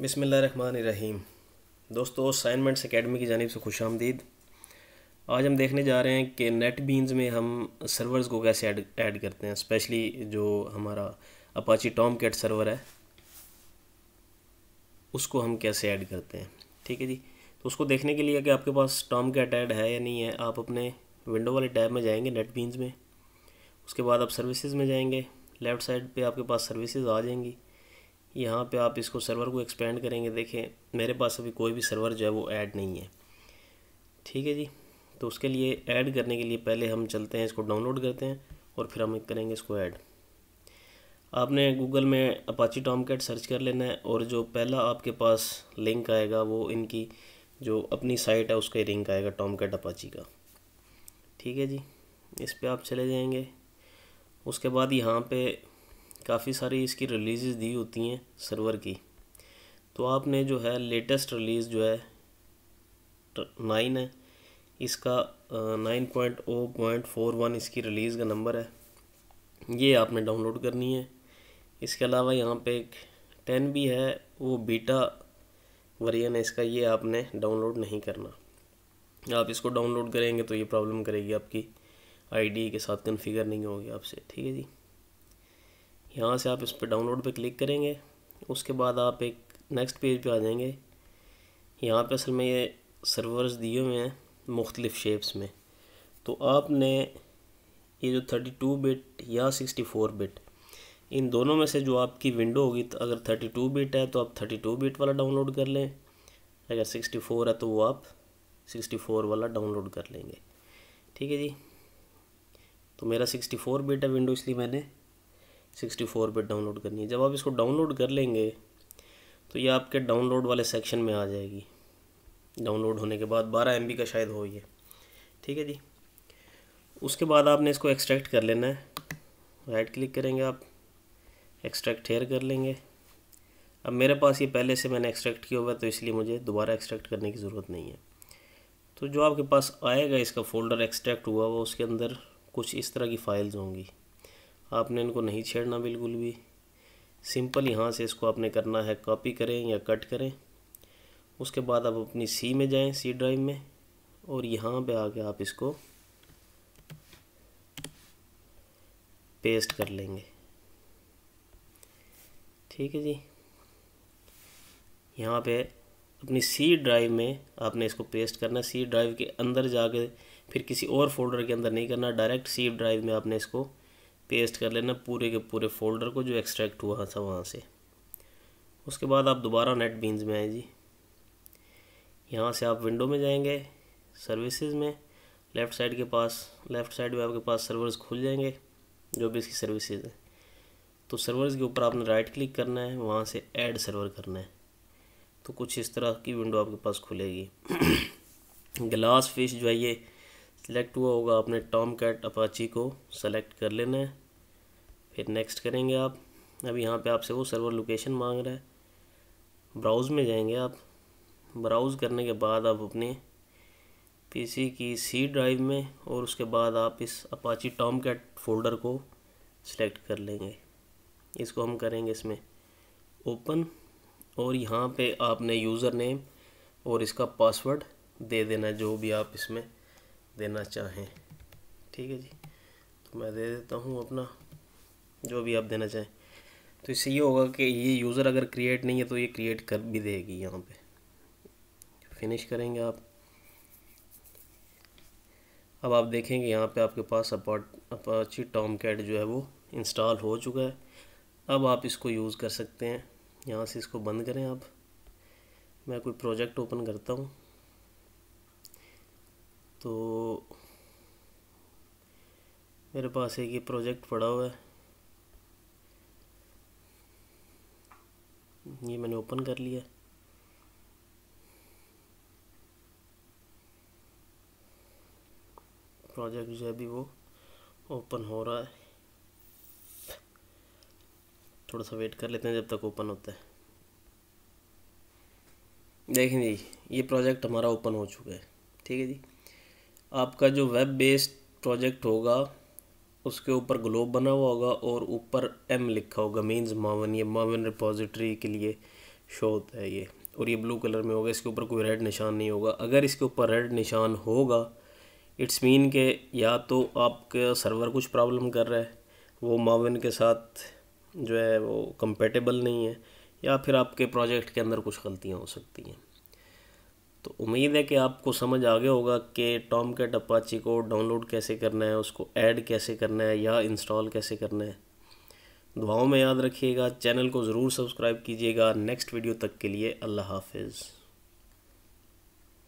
बिसमीम दोस्तों साइनमेंट्स अकेडमी की जानब से खुश आमदीद आज हम देखने जा रहे हैं कि नेट बीन्स में हम सर्वर्स को कैसे ऐड ऐड करते हैं स्पेशली जो हमारा अपाची टॉम कैट सर्वर है उसको हम कैसे ऐड करते हैं ठीक है जी तो उसको देखने के लिए कि आपके पास टॉम कैट ऐड है या नहीं है आप अपने विंडो वाले टैब में जाएंगे नेट बीन्स में उसके बाद आप सर्विसेज में जाएंगे लेफ़्ट साइड पे आपके पास सर्विसेज आ जाएंगी यहाँ पे आप इसको सर्वर को एक्सपेंड करेंगे देखें मेरे पास अभी कोई भी सर्वर जो है वो ऐड नहीं है ठीक है जी तो उसके लिए ऐड करने के लिए पहले हम चलते हैं इसको डाउनलोड करते हैं और फिर हम करेंगे इसको ऐड आपने गूगल में अपाची टॉम कैट सर्च कर लेना है और जो पहला आपके पास लिंक आएगा वो इनकी जो अपनी साइट है उसका लिंक आएगा टॉम कैट अपाची का ठीक है जी इस पर आप चले जाएँगे उसके बाद यहाँ पे काफ़ी सारी इसकी रिलीज़ दी होती हैं सर्वर की तो आपने जो है लेटेस्ट रिलीज़ जो है नाइन तो है इसका nine point O point four one इसकी रिलीज़ का नंबर है ये आपने डाउनलोड करनी है इसके अलावा यहाँ पे एक टेन भी है वो बीटा वर्जन है इसका ये आपने डाउनलोड नहीं करना आप इसको डाउनलोड करेंगे तो ये प्रॉब्लम करेगी आपकी आईडी के साथ कन्फिगर नहीं होगी आपसे ठीक है जी यहाँ से आप इस पर डाउनलोड पे क्लिक करेंगे उसके बाद आप एक नेक्स्ट पेज पे आ जाएंगे यहाँ पे असल में ये सर्वर्स दिए हुए हैं मुख्तलिफ़ शेप्स में तो आपने ये जो थर्टी टू बिट या सिक्सटी फोर बिट इन दोनों में से जो आपकी विंडो होगी तो अगर थर्टी टू बिट है तो आप थर्टी टू बिट वाला डाउनलोड कर लें अगर सिक्सटी फोर है तो वो आप सिक्सटी फोर वाला डाउनलोड कर लेंगे ठीक है जी तो मेरा सिक्सटी फोर बिट है विंडो इसलिए मैंने सिक्सटी फोर पर डाउनलोड करनी है जब आप इसको डाउनलोड कर लेंगे तो ये आपके डाउनलोड वाले सेक्शन में आ जाएगी डाउनलोड होने के बाद बारह एम का शायद हो ये ठीक है जी उसके बाद आपने इसको एक्सट्रैक्ट कर लेना है राइट क्लिक करेंगे आप एक्सट्रैक्ट हेयर कर लेंगे अब मेरे पास ये पहले से मैंने एक्सट्रैक्ट किया हुआ है तो इसलिए मुझे दोबारा एक्सट्रैक्ट करने की ज़रूरत नहीं है तो जो आपके पास आएगा इसका फ़ोल्डर एक्सट्रैक्ट हुआ वो उसके अंदर कुछ इस तरह की फ़ाइल्स होंगी आपने इनको नहीं छेड़ना बिल्कुल भी सिंपल यहाँ से इसको आपने करना है कॉपी करें या कट करें उसके बाद आप अपनी सी में जाएं सी ड्राइव में और यहाँ पे आके आप इसको पेस्ट कर लेंगे ठीक है जी यहाँ पे अपनी सी ड्राइव में आपने इसको पेस्ट करना है सी ड्राइव के अंदर जाके फिर किसी और फोल्डर के अंदर नहीं करना डायरेक्ट सी ड्राइव में आपने इसको पेस्ट कर लेना पूरे के पूरे फोल्डर को जो एक्सट्रैक्ट हुआ था वहाँ से उसके बाद आप दोबारा नेट बीन्स में आए जी यहाँ से आप विंडो में जाएंगे सर्विसेज में लेफ़्ट साइड के पास लेफ़्ट साइड में आपके पास सर्वर्स खुल जाएंगे जो भी इसकी सर्विसेज हैं तो सर्वर्स के ऊपर आपने राइट क्लिक करना है वहाँ से ऐड सर्वर करना है तो कुछ इस तरह की विंडो आपके पास खुलेगी ग्लास फिश जो है ये सिलेक्ट हुआ होगा आपने टॉम कैट अपाची को सेलेक्ट कर लेना है फिर नेक्स्ट करेंगे आप अब यहाँ पे आपसे वो सर्वर लोकेशन मांग रहा है ब्राउज़ में जाएंगे आप ब्राउज़ करने के बाद आप अपने पीसी की सी ड्राइव में और उसके बाद आप इस अपाची टॉम कैट फोल्डर को सिलेक्ट कर लेंगे इसको हम करेंगे इसमें ओपन और यहाँ पे आपने यूज़र नेम और इसका पासवर्ड दे देना जो भी आप इसमें देना चाहें ठीक है जी तो मैं दे देता हूँ अपना जो भी आप देना चाहें तो इससे ये होगा कि ये यूज़र अगर क्रिएट नहीं है तो ये क्रिएट कर भी देगी यहाँ पे फिनिश करेंगे आप अब आप देखेंगे यहाँ पे आपके पास अपॉट अपाची टॉम कैट जो है वो इंस्टॉल हो चुका है अब आप इसको यूज़ कर सकते हैं यहाँ से इसको बंद करें आप मैं कोई प्रोजेक्ट ओपन करता हूँ तो मेरे पास एक ये प्रोजेक्ट पड़ा हुआ है ये मैंने ओपन कर लिया प्रोजेक्ट जो है अभी वो ओपन हो रहा है थोड़ा सा वेट कर लेते हैं जब तक ओपन होता है देखें जी ये प्रोजेक्ट हमारा ओपन हो चुका है ठीक है जी आपका जो वेब बेस्ड प्रोजेक्ट होगा उसके ऊपर ग्लोब बना हुआ होगा और ऊपर एम लिखा होगा मीन्स मावन ये मावन रिपोजिटरी के लिए शो होता है ये और ये ब्लू कलर में होगा इसके ऊपर कोई रेड निशान नहीं होगा अगर इसके ऊपर रेड निशान होगा इट्स मीन के या तो आपका सर्वर कुछ प्रॉब्लम कर रहा है वो मावन के साथ जो है वो कंपेटेबल नहीं है या फिर आपके प्रोजेक्ट के अंदर कुछ गलतियाँ हो सकती हैं तो उम्मीद है कि आपको समझ आ गया होगा कि टॉम कैट अपाची को डाउनलोड कैसे करना है उसको ऐड कैसे करना है या इंस्टॉल कैसे करना है दुआओं में याद रखिएगा चैनल को ज़रूर सब्सक्राइब कीजिएगा नेक्स्ट वीडियो तक के लिए अल्लाह हाफिज़